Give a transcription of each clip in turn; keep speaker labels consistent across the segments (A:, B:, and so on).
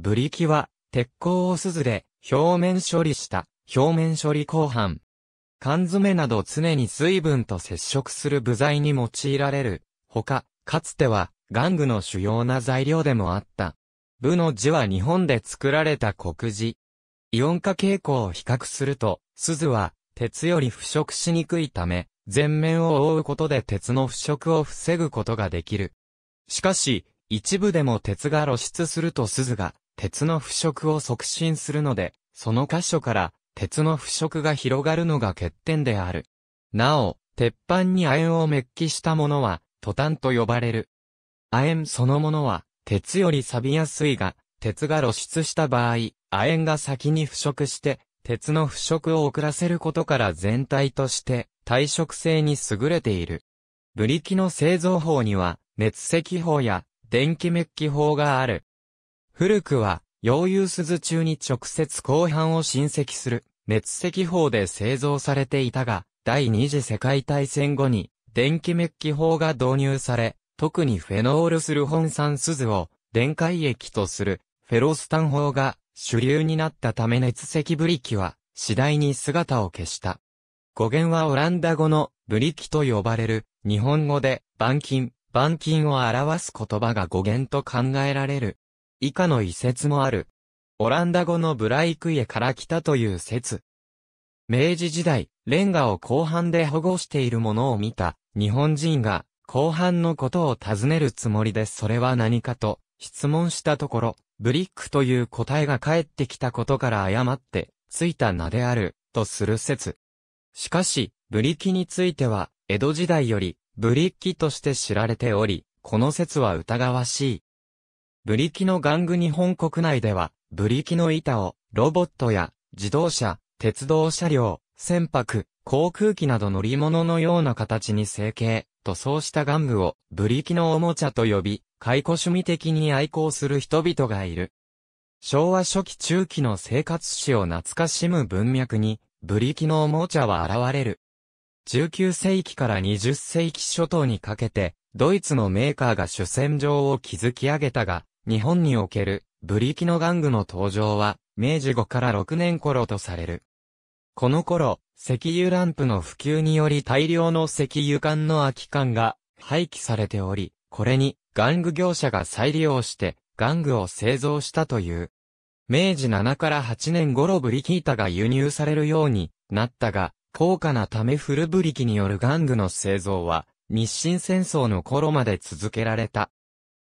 A: ブリキは、鉄鋼を鈴で、表面処理した、表面処理鋼板。缶詰など常に水分と接触する部材に用いられる。ほか、かつては、玩具の主要な材料でもあった。部の字は日本で作られた黒字。イオン化傾向を比較すると、鈴は、鉄より腐食しにくいため、全面を覆うことで鉄の腐食を防ぐことができる。しかし、一部でも鉄が露出すると鈴が鉄の腐食を促進するので、その箇所から鉄の腐食が広がるのが欠点である。なお、鉄板に亜鉛をメッキしたものは、トタンと呼ばれる。亜鉛そのものは、鉄より錆びやすいが、鉄が露出した場合、亜鉛が先に腐食して、鉄の腐食を遅らせることから全体として、耐食性に優れている。ブリキの製造法には、熱石法や電気メッキ法がある。古くは、溶融鈴中に直接後半を浸積する、熱石法で製造されていたが、第二次世界大戦後に、電気メッキ法が導入され、特にフェノールスルホン酸鈴を、電解液とする、フェロスタン法が、主流になったため熱石ブリキは、次第に姿を消した。語源はオランダ語の、ブリキと呼ばれる、日本語で、板金、板金を表す言葉が語源と考えられる。以下の遺説もある。オランダ語のブライク家から来たという説。明治時代、レンガを後半で保護しているものを見た、日本人が、後半のことを尋ねるつもりでそれは何かと、質問したところ、ブリックという答えが返ってきたことから誤って、ついた名である、とする説。しかし、ブリキについては、江戸時代より、ブリッキとして知られており、この説は疑わしい。ブリキの玩具日本国内では、ブリキの板を、ロボットや、自動車、鉄道車両、船舶、航空機など乗り物のような形に成形、塗装した玩具を、ブリキのおもちゃと呼び、解雇趣味的に愛好する人々がいる。昭和初期中期の生活史を懐かしむ文脈に、ブリキのおもちゃは現れる。19世紀から20世紀初頭にかけて、ドイツのメーカーが主戦場を築き上げたが、日本におけるブリキの玩具の登場は、明治5から6年頃とされる。この頃、石油ランプの普及により大量の石油管の空き缶が廃棄されており、これに玩具業者が再利用して玩具を製造したという。明治7から8年頃ブリキ板が輸入されるようになったが、高価なためフルブリキによる玩具の製造は、日清戦争の頃まで続けられた。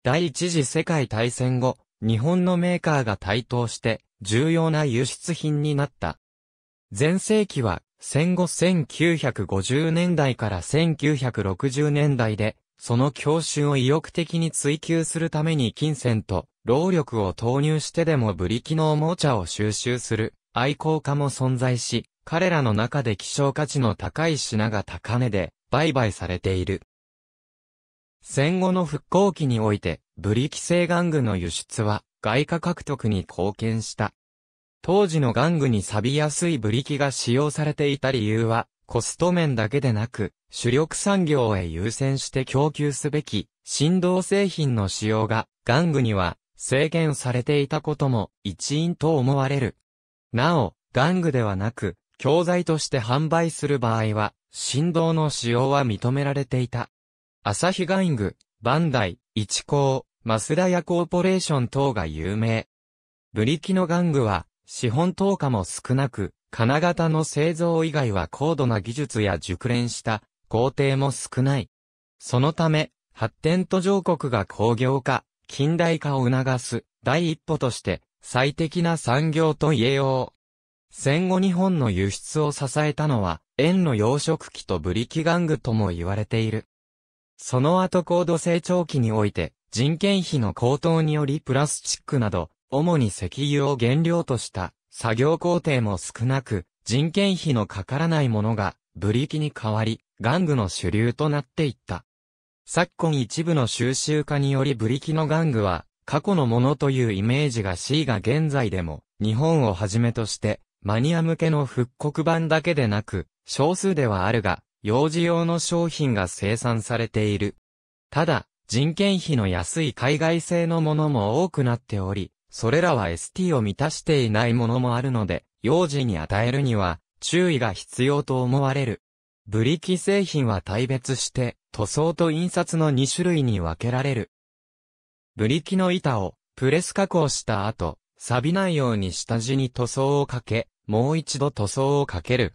A: 第一次世界大戦後、日本のメーカーが台頭して、重要な輸出品になった。前世紀は、戦後1950年代から1960年代で、その教習を意欲的に追求するために金銭と労力を投入してでもブリキのおもちゃを収集する愛好家も存在し、彼らの中で希少価値の高い品が高値で売買されている。戦後の復興期において、ブリキ製玩具の輸出は、外貨獲得に貢献した。当時の玩具に錆びやすいブリキが使用されていた理由は、コスト面だけでなく、主力産業へ優先して供給すべき、振動製品の使用が、玩具には制限されていたことも一因と思われる。なお、玩具ではなく、教材として販売する場合は、振動の使用は認められていた。アサヒガイング、バンダイ、イチコー、マスダヤコーポレーション等が有名。ブリキの玩具は、資本投下も少なく、金型の製造以外は高度な技術や熟練した工程も少ない。そのため、発展途上国が工業化、近代化を促す第一歩として最適な産業と言えよう。戦後日本の輸出を支えたのは、円の養殖機とブリキ玩具とも言われている。その後高度成長期において、人件費の高騰によりプラスチックなど、主に石油を原料とした作業工程も少なく、人件費のかからないものが、ブリキに変わり、玩具の主流となっていった。昨今一部の収集家によりブリキの玩具は、過去のものというイメージが C が現在でも、日本をはじめとして、マニア向けの復刻版だけでなく、少数ではあるが、幼児用の商品が生産されている。ただ、人件費の安い海外製のものも多くなっており、それらは ST を満たしていないものもあるので、幼児に与えるには注意が必要と思われる。ブリキ製品は大別して、塗装と印刷の2種類に分けられる。ブリキの板をプレス加工した後、錆びないように下地に塗装をかけ、もう一度塗装をかける。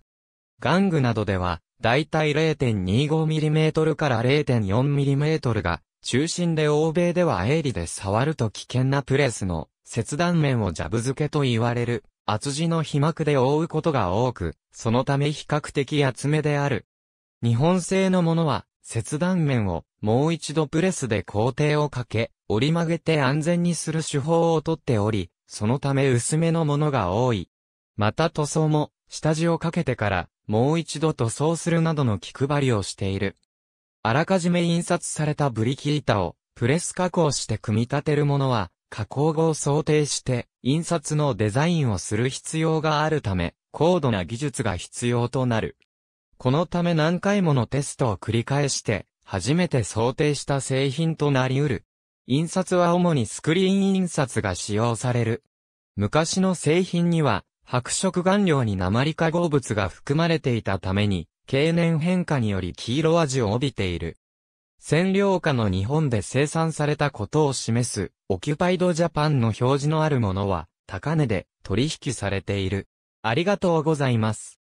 A: 玩具などでは、だいたい 0.25mm から 0.4mm が、中心で欧米では鋭利で触ると危険なプレスの、切断面をジャブ付けと言われる、厚地の皮膜で覆うことが多く、そのため比較的厚めである。日本製のものは、切断面をもう一度プレスで工程をかけ、折り曲げて安全にする手法をとっており、そのため薄めのものが多い。また塗装も、下地をかけてからもう一度塗装するなどの気配りをしている。あらかじめ印刷されたブリキ板をプレス加工して組み立てるものは、加工後を想定して印刷のデザインをする必要があるため、高度な技術が必要となる。このため何回ものテストを繰り返して、初めて想定した製品となり得る。印刷は主にスクリーン印刷が使用される。昔の製品には白色顔料に鉛化合物が含まれていたために、経年変化により黄色味を帯びている。占領下の日本で生産されたことを示す、オキュパイドジャパンの表示のあるものは、高値で取引されている。ありがとうございます。